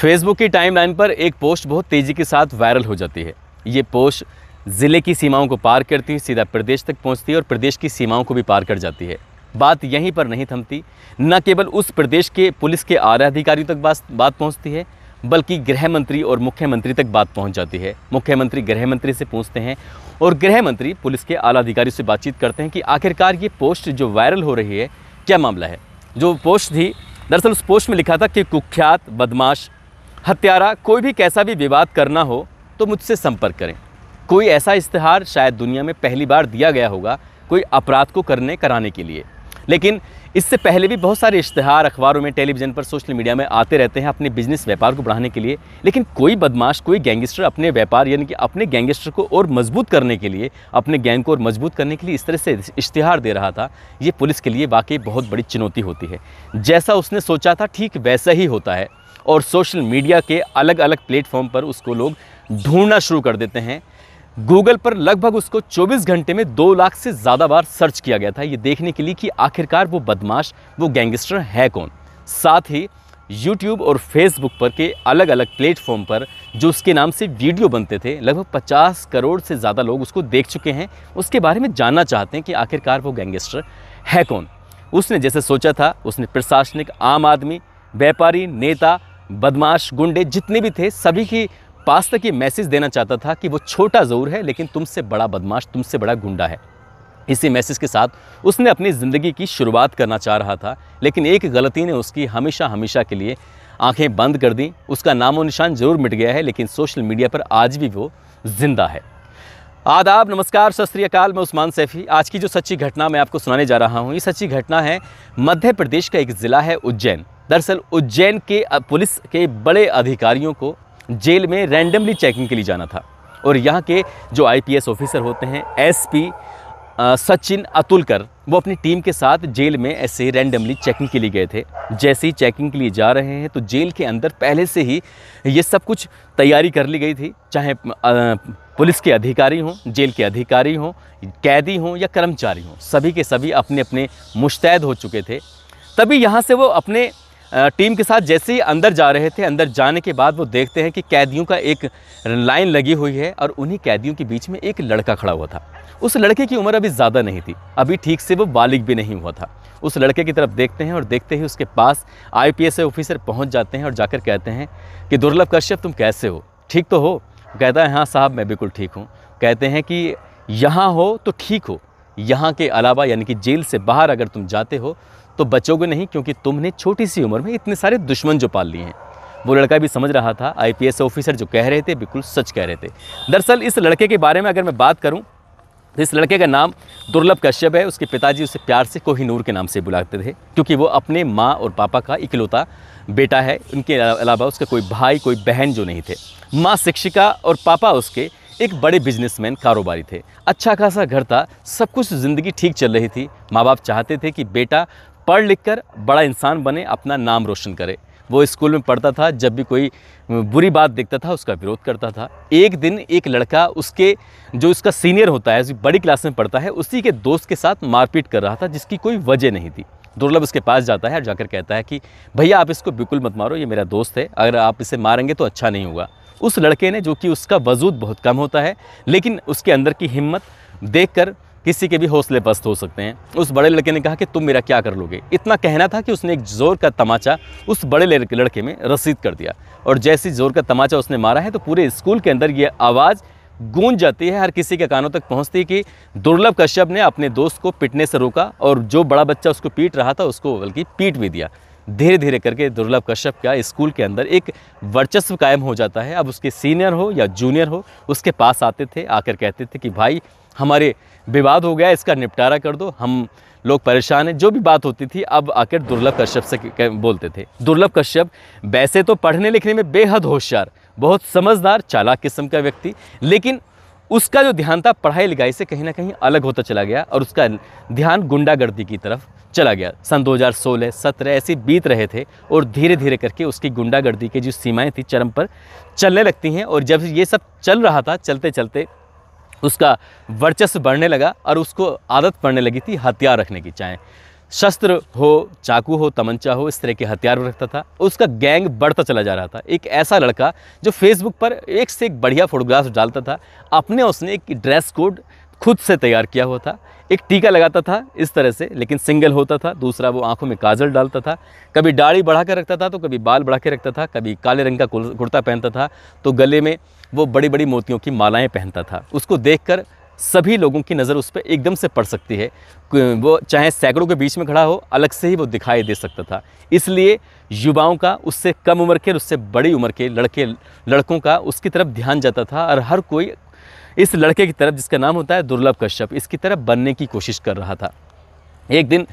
Facebook की timeline पर एक पोस्ट बहुत तेज़ी के साथ वायरल हो जाती है ये पोस्ट ज़िले की सीमाओं को पार करती हुई सीधा प्रदेश तक पहुंचती है और प्रदेश की सीमाओं को भी पार कर जाती है बात यहीं पर नहीं थमती न केवल उस प्रदेश के पुलिस के आला अधिकारियों तक बात बात पहुँचती है बल्कि गृह मंत्री और मुख्यमंत्री तक बात पहुँच जाती है मुख्यमंत्री गृह मंत्री से पूछते हैं और गृह मंत्री पुलिस के आला अधिकारी से बातचीत करते हैं कि आखिरकार ये पोस्ट जो वायरल हो रही है क्या मामला है जो पोस्ट थी दरअसल उस पोस्ट में लिखा था कि कुख्यात बदमाश हत्यारा कोई भी कैसा भी विवाद करना हो तो मुझसे संपर्क करें कोई ऐसा इश्तहार शायद दुनिया में पहली बार दिया गया होगा कोई अपराध को करने कराने के लिए लेकिन इससे पहले भी बहुत सारे इश्तहार अखबारों में टेलीविज़न पर सोशल मीडिया में आते रहते हैं अपने बिजनेस व्यापार को बढ़ाने के लिए लेकिन कोई बदमाश कोई गैंगस्टर अपने व्यापार यानी कि अपने गैंगस्टर को और मजबूत करने के लिए अपने गैंग को और मजबूत करने के लिए इस तरह से इश्तहार दे रहा था ये पुलिस के लिए वाकई बहुत बड़ी चुनौती होती है जैसा उसने सोचा था ठीक वैसा ही होता है और सोशल मीडिया के अलग अलग प्लेटफॉर्म पर उसको लोग ढूंढना शुरू कर देते हैं गूगल पर लगभग उसको 24 घंटे में दो लाख से ज़्यादा बार सर्च किया गया था ये देखने के लिए कि आखिरकार वो बदमाश वो गैंगस्टर है कौन साथ ही यूट्यूब और फेसबुक पर के अलग अलग प्लेटफॉर्म पर जो उसके नाम से वीडियो बनते थे लगभग 50 करोड़ से ज़्यादा लोग उसको देख चुके हैं उसके बारे में जानना चाहते हैं कि आखिरकार वो गैंगस्टर है कौन उसने जैसे सोचा था उसने प्रशासनिक आम आदमी व्यापारी नेता बदमाश गुंडे जितने भी थे सभी की पास तक ये मैसेज देना चाहता था कि वो छोटा ज़रूर है लेकिन तुमसे बड़ा बदमाश तुमसे बड़ा गुंडा है इसी मैसेज के साथ उसने अपनी ज़िंदगी की शुरुआत करना चाह रहा था लेकिन एक गलती ने उसकी हमेशा हमेशा के लिए आंखें बंद कर दी उसका नामो निशान जरूर मिट गया है लेकिन सोशल मीडिया पर आज भी वो ज़िंदा है आदाब नमस्कार सत अकाल मैं उस्मान सैफ़ी आज की जो सच्ची घटना मैं आपको सुनाने जा रहा हूँ ये सच्ची घटना है मध्य प्रदेश का एक ज़िला है उज्जैन दरअसल उज्जैन के पुलिस के बड़े अधिकारियों को जेल में रैंडमली चेकिंग के लिए जाना था और यहाँ के जो आईपीएस ऑफिसर होते हैं एसपी सचिन अतुलकर वो अपनी टीम के साथ जेल में ऐसे रैंडमली चेकिंग के लिए गए थे जैसे ही चेकिंग के लिए जा रहे हैं तो जेल के अंदर पहले से ही ये सब कुछ तैयारी कर ली गई थी चाहे पुलिस के अधिकारी हों जेल के अधिकारी हों कैदी हों या कर्मचारी हों सभी के सभी अपने अपने मुश्तैद हो चुके थे तभी यहाँ से वो अपने टीम के साथ जैसे ही अंदर जा रहे थे अंदर जाने के बाद वो देखते हैं कि कैदियों का एक लाइन लगी हुई है और उन्हीं कैदियों के बीच में एक लड़का खड़ा हुआ था उस लड़के की उम्र अभी ज़्यादा नहीं थी अभी ठीक से वो बालिग भी नहीं हुआ था उस लड़के की तरफ देखते हैं और देखते ही उसके पास एस ऑफिसर पहुँच जाते हैं और जाकर कहते हैं कि दुर्लभ कश्यप तुम कैसे हो ठीक तो हो कहता है हाँ साहब मैं बिल्कुल ठीक हूँ कहते हैं कि यहाँ हो तो ठीक हो यहाँ के अलावा यानी कि जेल से बाहर अगर तुम जाते हो तो बचोगे नहीं क्योंकि तुमने छोटी सी उम्र में इतने सारे दुश्मन जो पाल लिए हैं वो लड़का भी समझ रहा था आई ऑफिसर जो कह रहे थे बिल्कुल सच कह रहे थे दरअसल इस लड़के के बारे में अगर मैं बात करूँ तो इस लड़के का नाम दुर्लभ कश्यप है उसके पिताजी उसे प्यार से कोहिनूर के नाम से बुलाते थे क्योंकि वो अपने माँ और पापा का इकलौता बेटा है उनके अलावा उसका कोई भाई कोई बहन जो नहीं थे माँ शिक्षिका और पापा उसके एक बड़े बिजनेसमैन कारोबारी थे अच्छा खासा घर था सब कुछ ज़िंदगी ठीक चल रही थी माँ बाप चाहते थे कि बेटा पढ़ लिख कर बड़ा इंसान बने अपना नाम रोशन करे वो स्कूल में पढ़ता था जब भी कोई बुरी बात देखता था उसका विरोध करता था एक दिन एक लड़का उसके जो उसका सीनियर होता है बड़ी क्लास में पढ़ता है उसी के दोस्त के साथ मारपीट कर रहा था जिसकी कोई वजह नहीं थी दुर्लभ उसके पास जाता है और जाकर कहता है कि भैया आप इसको बिल्कुल मत मारो ये मेरा दोस्त है अगर आप इसे मारेंगे तो अच्छा नहीं होगा उस लड़के ने जो कि उसका वजूद बहुत कम होता है लेकिन उसके अंदर की हिम्मत देखकर किसी के भी हौसले पस्त हो सकते हैं उस बड़े लड़के ने कहा कि तुम मेरा क्या कर लोगे इतना कहना था कि उसने एक जोर का तमाचा उस बड़े लड़के में रसीद कर दिया और जैसी जोर का तमाचा उसने मारा है तो पूरे स्कूल के अंदर ये आवाज़ गूंज जाती है हर किसी के कानों तक पहुंचती है कि दुर्लभ कश्यप ने अपने दोस्त को पिटने से रोका और जो बड़ा बच्चा उसको पीट रहा था उसको बल्कि पीट भी दिया धीरे धीरे करके दुर्लभ कश्यप का स्कूल के अंदर एक वर्चस्व कायम हो जाता है अब उसके सीनियर हो या जूनियर हो उसके पास आते थे आकर कहते थे कि भाई हमारे विवाद हो गया इसका निपटारा कर दो हम लोग परेशान हैं जो भी बात होती थी अब आकर दुर्लभ कश्यप से बोलते थे दुर्लभ कश्यप वैसे तो पढ़ने लिखने में बेहद होशियार बहुत समझदार चालाक किस्म का व्यक्ति लेकिन उसका जो ध्यान था पढ़ाई लिखाई से कहीं ना कहीं अलग होता चला गया और उसका ध्यान गुंडागर्दी की तरफ चला गया सन 2016 सत्रह ऐसे बीत रहे थे और धीरे धीरे करके उसकी गुंडागर्दी की जो सीमाएं थी चरम पर चलने लगती हैं और जब ये सब चल रहा था चलते चलते उसका वर्चस्व बढ़ने लगा और उसको आदत पड़ने लगी थी हथियार रखने की चाहे शस्त्र हो चाकू हो तमंचा हो इस तरह के हथियार रखता था उसका गैंग बढ़ता चला जा रहा था एक ऐसा लड़का जो फेसबुक पर एक से एक बढ़िया फोटोग्राफ डालता था अपने उसने एक ड्रेस कोड खुद से तैयार किया हुआ था एक टीका लगाता था इस तरह से लेकिन सिंगल होता था दूसरा वो आंखों में काजल डालता था कभी दाढ़ी बढ़ा के रखता था तो कभी बाल बढ़ा के रखता था कभी काले रंग का कुर्ता पहनता था तो गले में वो बड़ी बड़ी मोतियों की मालाएँ पहनता था उसको देखकर सभी लोगों की नज़र उस पर एकदम से पड़ सकती है वो चाहे सैकड़ों के बीच में खड़ा हो अलग से ही वो दिखाई दे सकता था इसलिए युवाओं का उससे कम उम्र के और उससे बड़ी उम्र के लड़के लड़कों का उसकी तरफ ध्यान जाता था और हर कोई इस लड़के की तरफ जिसका नाम होता है दुर्लभ कश्यप इसकी तरफ बनने की कोशिश कर रहा था एक दिन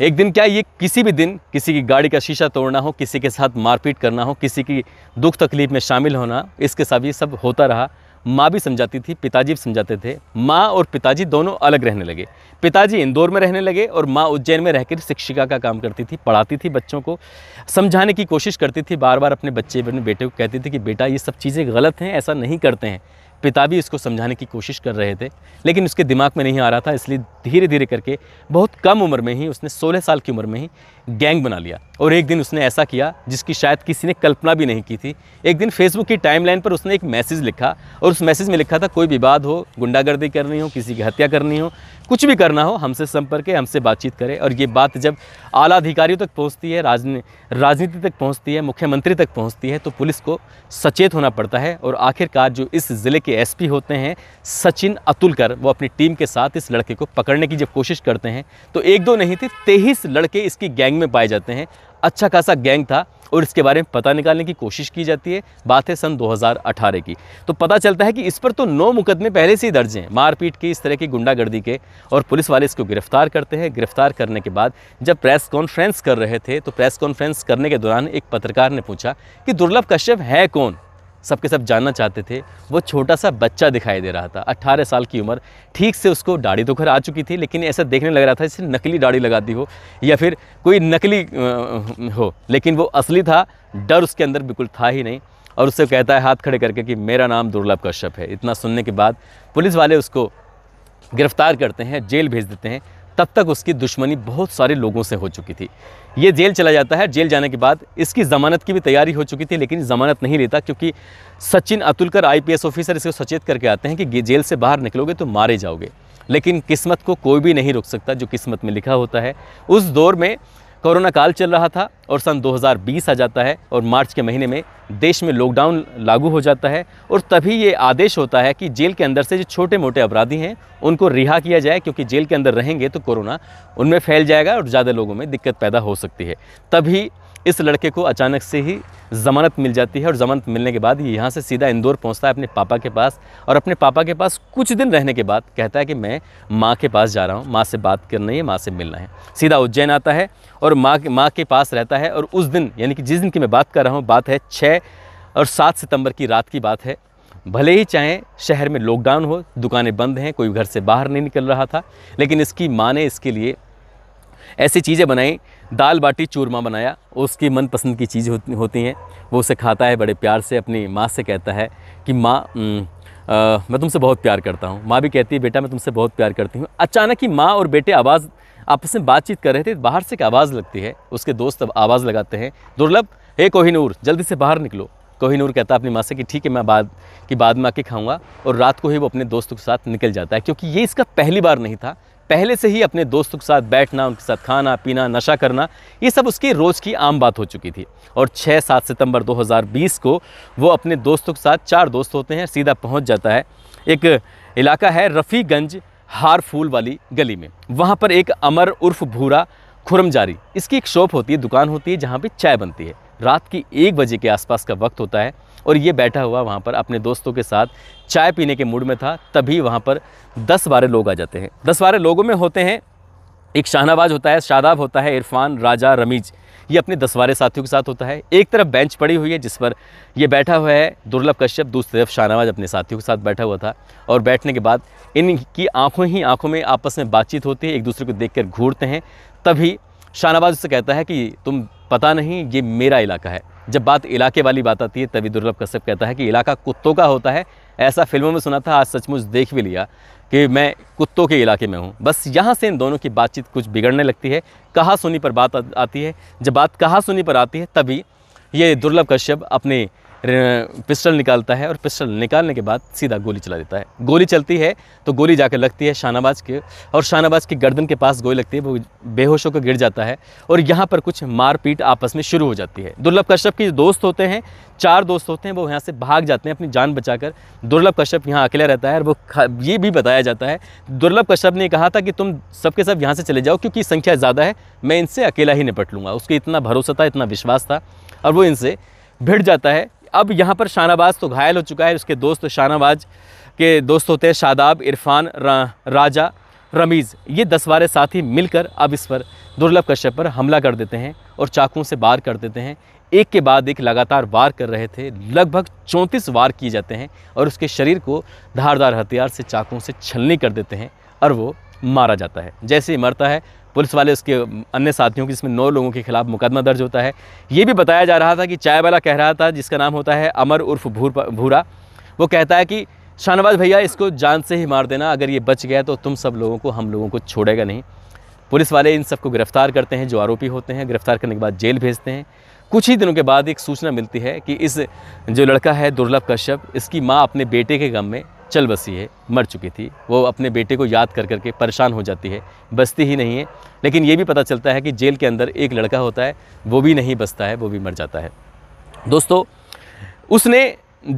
एक दिन क्या ये किसी भी दिन किसी की गाड़ी का शीशा तोड़ना हो किसी के साथ मारपीट करना हो किसी की दुख तकलीफ़ में शामिल होना इसके साथ ये सब होता रहा माँ भी समझाती थी पिताजी भी समझाते थे माँ और पिताजी दोनों अलग रहने लगे पिताजी इंदौर में रहने लगे और माँ उज्जैन में रहकर शिक्षिका का काम करती थी पढ़ाती थी बच्चों को समझाने की कोशिश करती थी बार बार अपने बच्चे अपने बेटे को कहती थी कि बेटा ये सब चीज़ें गलत हैं ऐसा नहीं करते हैं पिता भी इसको समझाने की कोशिश कर रहे थे लेकिन उसके दिमाग में नहीं आ रहा था इसलिए धीरे धीरे करके बहुत कम उम्र में ही उसने 16 साल की उम्र में ही गैंग बना लिया और एक दिन उसने ऐसा किया जिसकी शायद किसी ने कल्पना भी नहीं की थी एक दिन फेसबुक की टाइमलाइन पर उसने एक मैसेज लिखा और उस मैसेज में लिखा था कोई विवाद हो गुंडागर्दी करनी हो किसी की हत्या करनी हो कुछ भी करना हो हमसे संपर्क है हमसे बातचीत करें और ये बात जब आला अधिकारियों तक पहुँचती है राजनीति तक पहुँचती है मुख्यमंत्री तक पहुँचती है तो पुलिस को सचेत होना पड़ता है और आखिरकार जो इस ज़िले के के एसपी होते हैं सचिन अतुलकर वो अपनी टीम के साथ इस लड़के को पकड़ने की जब कोशिश करते हैं तो एक दो नहीं थे तेईस लड़के इसकी गैंग में पाए जाते हैं अच्छा खासा गैंग था और इसके बारे में पता निकालने की कोशिश की जाती है बात है सन 2018 की तो पता चलता है कि इस पर तो नौ मुकदमे पहले से ही दर्ज हैं मारपीट के इस तरह की गुंडागर्दी के और पुलिस वाले इसको गिरफ्तार करते हैं गिरफ्तार करने के बाद जब प्रेस कॉन्फ्रेंस कर रहे थे तो प्रेस कॉन्फ्रेंस करने के दौरान एक पत्रकार ने पूछा कि दुर्लभ कश्यप है कौन सबके सब जानना चाहते थे वो छोटा सा बच्चा दिखाई दे रहा था अट्ठारह साल की उम्र ठीक से उसको दाढ़ी तो घर आ चुकी थी लेकिन ऐसा देखने लग रहा था जैसे नकली दाढ़ी लगा दी हो या फिर कोई नकली हो लेकिन वो असली था डर उसके अंदर बिल्कुल था ही नहीं और उससे कहता है हाथ खड़े करके कि मेरा नाम दुर्लभ कश्यप है इतना सुनने के बाद पुलिस वाले उसको गिरफ्तार करते हैं जेल भेज देते हैं तब तक उसकी दुश्मनी बहुत सारे लोगों से हो चुकी थी ये जेल चला जाता है जेल जाने के बाद इसकी ज़मानत की भी तैयारी हो चुकी थी लेकिन ज़मानत नहीं लेता क्योंकि सचिन अतुलकर आईपीएस ऑफिसर इसको सचेत करके आते हैं कि जेल से बाहर निकलोगे तो मारे जाओगे लेकिन किस्मत को कोई भी नहीं रोक सकता जो किस्मत में लिखा होता है उस दौर में कोरोना काल चल रहा था और सन 2020 आ जाता है और मार्च के महीने में देश में लॉकडाउन लागू हो जाता है और तभी ये आदेश होता है कि जेल के अंदर से जो छोटे मोटे अपराधी हैं उनको रिहा किया जाए क्योंकि जेल के अंदर रहेंगे तो कोरोना उनमें फैल जाएगा और ज़्यादा लोगों में दिक्कत पैदा हो सकती है तभी इस लड़के को अचानक से ही ज़मानत मिल जाती है और ज़मानत मिलने के बाद ही यहाँ से सीधा इंदौर पहुँचता है अपने पापा के पास और अपने पापा के पास कुछ दिन रहने के बाद कहता है कि मैं माँ के पास जा रहा हूँ माँ से बात करनी है माँ से मिलना है सीधा उज्जैन आता है और माँ के माँ के पास रहता है और उस दिन यानी कि जिस दिन की मैं बात कर रहा हूँ बात है छः और सात सितंबर की रात की बात है भले ही चाहे शहर में लॉकडाउन हो दुकानें बंद हैं कोई घर से बाहर नहीं निकल रहा था लेकिन इसकी माँ ने इसके लिए ऐसी चीज़ें बनाई दाल बाटी चूरमा बनाया उसकी मनपसंद की चीज़ होती हैं वो उसे खाता है बड़े प्यार से अपनी माँ से कहता है कि माँ मैं तुमसे बहुत प्यार करता हूँ माँ भी कहती है बेटा मैं तुमसे बहुत प्यार करती हूँ अचानक ही माँ और बेटे आवाज़ आपस में बातचीत कर रहे थे बाहर से एक आवाज़ लगती है उसके दोस्त अब आवाज़ लगाते हैं दुर्लभ हे कोहिनूर जल्दी से बाहर निकलो कोहिनूर कहता है अपनी माँ से कि ठीक है मैं बाद की बाद में आके खाऊंगा और रात को ही वो अपने दोस्तों के साथ निकल जाता है क्योंकि ये इसका पहली बार नहीं था पहले से ही अपने दोस्तों के साथ बैठना उनके साथ खाना पीना नशा करना ये सब उसकी रोज़ की आम बात हो चुकी थी और 6 सात सितंबर 2020 को वो अपने दोस्तों के साथ चार दोस्त होते हैं सीधा पहुंच जाता है एक इलाका है रफ़ीगंज हार फूल वाली गली में वहाँ पर एक अमर उर्फ भूरा खुरमजारी इसकी एक शॉप होती है दुकान होती है जहाँ पर चाय बनती है रात की एक बजे के आसपास का वक्त होता है और ये बैठा हुआ वहाँ पर अपने दोस्तों के साथ चाय पीने के मूड में था तभी वहाँ पर दस बारह लोग आ जाते हैं दस बारह लोगों में होते हैं एक शाहनवाज होता है शादाब होता है इरफान राजा रमीज ये अपने दसवारे साथियों के साथ होता है एक तरफ बेंच पड़ी हुई है जिस पर ये बैठा हुआ है दुर्लभ कश्यप दूसरी तरफ शाहनवाज अपने साथियों के साथ बैठा हुआ था और बैठने के बाद इनकी आंखों ही आंखों में आपस में बातचीत होती है एक दूसरे को देखकर घूरते हैं तभी शाहनवाज उससे कहता है कि तुम पता नहीं ये मेरा इलाका है जब बात इलाके वाली बात आती है तभी दुर्लभ कश्यप कहता है कि इलाका कुत्तों का होता है ऐसा फिल्मों में सुना था आज सचमुच देख भी लिया कि मैं कुत्तों के इलाके में हूँ बस यहाँ से इन दोनों की बातचीत कुछ बिगड़ने लगती है कहा सुनी पर बात आती है जब बात कहा सुनी पर आती है तभी ये दुर्लभ कश्यप अपने पिस्टल निकालता है और पिस्टल निकालने के बाद सीधा गोली चला देता है गोली चलती है तो गोली जाकर लगती है शाहनवाज के और शाहनवाज की गर्दन के पास गोली लगती है वो बेहोश होकर गिर जाता है और यहाँ पर कुछ मारपीट आपस में शुरू हो जाती है दुर्लभ कश्यप के दोस्त होते हैं चार दोस्त होते हैं वो यहाँ से भाग जाते हैं अपनी जान बचाकर दुर्लभ कश्यप यहाँ अकेला रहता है और वो ये भी बताया जाता है दुर्लभ कश्यप ने कहा था कि तुम सबके सब यहाँ से चले जाओ क्योंकि संख्या ज़्यादा है मैं इनसे अकेला ही निपट लूँगा उसके इतना भरोसा था इतना विश्वास था और वो इनसे भिड़ जाता है अब यहाँ पर शाहनवाज तो घायल हो चुका है उसके दोस्त शाहनवाज के दोस्त होते हैं शादाब इरफान रा, राजा रमीज़ ये दस बारह साथी मिलकर अब इस पर दुर्लभ कश्यप पर हमला कर देते हैं और चाकुओं से वार कर देते हैं एक के बाद एक लगातार वार कर रहे थे लगभग चौंतीस वार किए जाते हैं और उसके शरीर को धारदार हथियार से चाकुओं से छलनी कर देते हैं और वो मारा जाता है जैसे ही मरता है पुलिस वाले उसके अन्य साथियों की इसमें नौ लोगों के खिलाफ मुकदमा दर्ज होता है ये भी बताया जा रहा था कि चाय वाला कह रहा था जिसका नाम होता है अमर उर्फ भूर भूरा वो कहता है कि शाहनवाज भैया इसको जान से ही मार देना अगर ये बच गया तो तुम सब लोगों को हम लोगों को छोड़ेगा नहीं पुलिस वाले इन सबको गिरफ्तार करते हैं जो आरोपी होते हैं गिरफ्तार करने के बाद जेल भेजते हैं कुछ ही दिनों के बाद एक सूचना मिलती है कि इस जो लड़का है दुर्लभ कश्यप इसकी माँ अपने बेटे के गम में चल बसी है मर चुकी थी वो अपने बेटे को याद कर करके परेशान हो जाती है बसती ही नहीं है लेकिन ये भी पता चलता है कि जेल के अंदर एक लड़का होता है वो भी नहीं बसता है वो भी मर जाता है दोस्तों उसने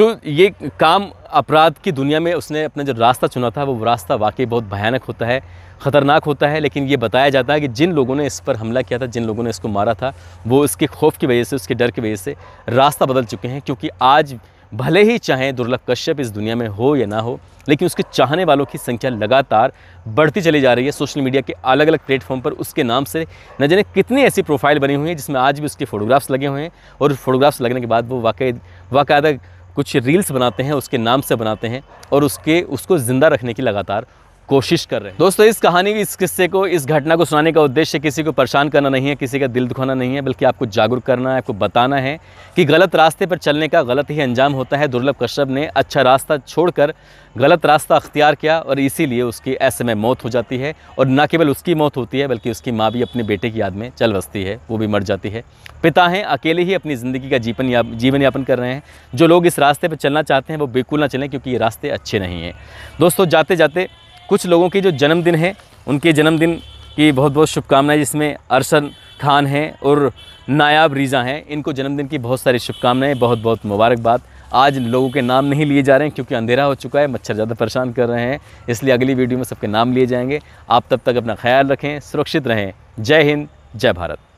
जो ये काम अपराध की दुनिया में उसने अपना जो रास्ता चुना था वो रास्ता वाकई बहुत भयानक होता है ख़तरनाक होता है लेकिन ये बताया जाता है कि जिन लोगों ने इस पर हमला किया था जिन लोगों ने इसको मारा था वो इसके खौफ की वजह से उसके डर की वजह से रास्ता बदल चुके हैं क्योंकि आज भले ही चाहें दुर्लभ कश्यप इस दुनिया में हो या ना हो लेकिन उसके चाहने वालों की संख्या लगातार बढ़ती चली जा रही है सोशल मीडिया के अलग अलग प्लेटफॉर्म पर उसके नाम से न जाने कितनी ऐसी प्रोफाइल बनी हुई है जिसमें आज भी उसके फ़ोटोग्राफ्स लगे हुए हैं और फ़ोटोग्राफ्स लगने के बाद वो वाकई वाकायदा कुछ रील्स बनाते हैं उसके नाम से बनाते हैं और उसके उसको ज़िंदा रखने की लगातार कोशिश कर रहे हैं दोस्तों इस कहानी इस किस्से को इस घटना को सुनाने का उद्देश्य किसी को परेशान करना नहीं है किसी का दिल दुखाना नहीं है बल्कि आपको जागरूक करना है आपको बताना है कि गलत रास्ते पर चलने का गलत ही अंजाम होता है दुर्लभ कश्यप ने अच्छा रास्ता छोड़कर गलत रास्ता अख्तियार किया और इसीलिए उसकी ऐसे में मौत हो जाती है और न केवल उसकी मौत होती है बल्कि उसकी माँ भी अपने बेटे की याद में चल बसती है वो भी मर जाती है पिता हैं अकेले ही अपनी ज़िंदगी का जीवन या जीवन यापन कर रहे हैं जो लोग इस रास्ते पर चलना चाहते हैं वो बिल्कुल ना चलें क्योंकि ये रास्ते अच्छे नहीं हैं दोस्तों जाते जाते कुछ लोगों के जो जन्मदिन हैं उनके जन्मदिन की बहुत बहुत शुभकामनाएं जिसमें अरसन खान हैं और नायाब रीज़ा हैं इनको जन्मदिन की बहुत सारी शुभकामनाएं बहुत बहुत मुबारकबाद आज लोगों के नाम नहीं लिए जा रहे हैं क्योंकि अंधेरा हो चुका है मच्छर ज़्यादा परेशान कर रहे हैं इसलिए अगली वीडियो में सबके नाम लिए जाएंगे आप तब तक अपना ख्याल रखें सुरक्षित रहें जय हिंद जय भारत